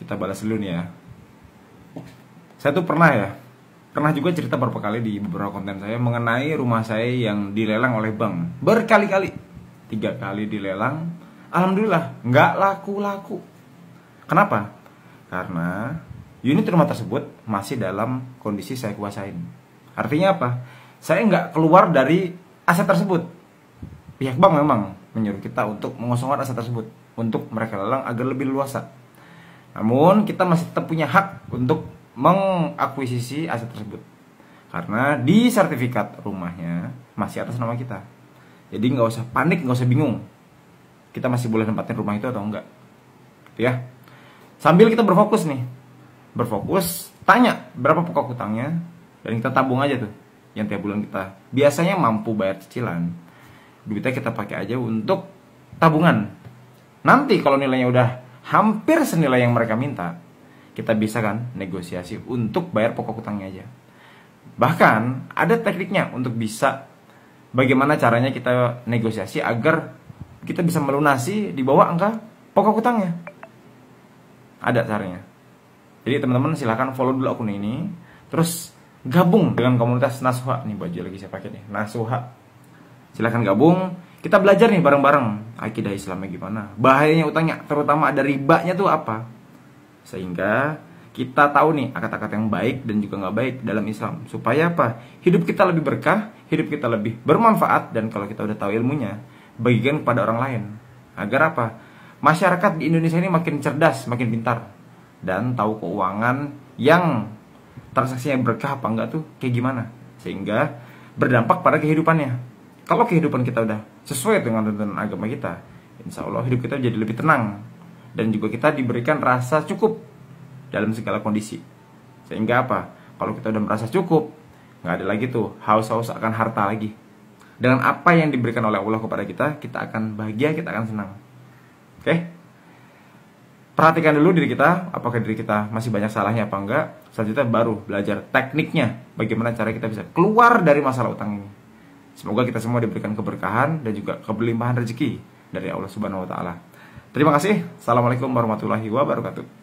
kita balas dulu nih ya saya tuh pernah ya pernah juga cerita beberapa kali di beberapa konten saya mengenai rumah saya yang dilelang oleh bank berkali-kali tiga kali dilelang alhamdulillah nggak laku-laku kenapa karena unit rumah tersebut masih dalam kondisi saya kuasain artinya apa saya nggak keluar dari aset tersebut pihak bank memang menyuruh kita untuk mengosongkan aset tersebut untuk mereka lelang agar lebih luasa namun kita masih tetap punya hak untuk mengakuisisi aset tersebut karena di sertifikat rumahnya masih atas nama kita. Jadi nggak usah panik, nggak usah bingung. Kita masih boleh tempatin rumah itu atau enggak. Gitu ya. Sambil kita berfokus nih. Berfokus, tanya berapa pokok hutangnya dan kita tabung aja tuh yang tiap bulan kita biasanya mampu bayar cicilan duitnya kita pakai aja untuk tabungan nanti kalau nilainya udah hampir senilai yang mereka minta, kita bisa kan negosiasi untuk bayar pokok utangnya aja. Bahkan ada tekniknya untuk bisa bagaimana caranya kita negosiasi agar kita bisa melunasi di bawah angka pokok utangnya. Ada caranya. Jadi teman-teman silahkan follow dulu akun ini. Terus gabung dengan komunitas Nasuha. Nih baju lagi saya pakai nih. Nasuha. Silahkan gabung kita belajar nih bareng-bareng akidah Islamnya gimana. Bahayanya utangnya, terutama ada ribanya tuh apa. Sehingga kita tahu nih akad-akad yang baik dan juga nggak baik dalam Islam. Supaya apa? Hidup kita lebih berkah, hidup kita lebih bermanfaat dan kalau kita udah tahu ilmunya, bagikan kepada orang lain. Agar apa? Masyarakat di Indonesia ini makin cerdas, makin pintar dan tahu keuangan yang transaksinya berkah apa enggak tuh kayak gimana sehingga berdampak pada kehidupannya kalau kehidupan kita udah sesuai dengan tuntunan agama kita insya Allah hidup kita jadi lebih tenang dan juga kita diberikan rasa cukup dalam segala kondisi sehingga apa kalau kita udah merasa cukup nggak ada lagi tuh haus-haus akan harta lagi dengan apa yang diberikan oleh Allah kepada kita kita akan bahagia kita akan senang oke perhatikan dulu diri kita apakah diri kita masih banyak salahnya apa enggak selanjutnya baru belajar tekniknya bagaimana cara kita bisa keluar dari masalah utang ini Semoga kita semua diberikan keberkahan dan juga keberlimpahan rezeki dari Allah Subhanahu wa taala. Terima kasih. Assalamualaikum warahmatullahi wabarakatuh.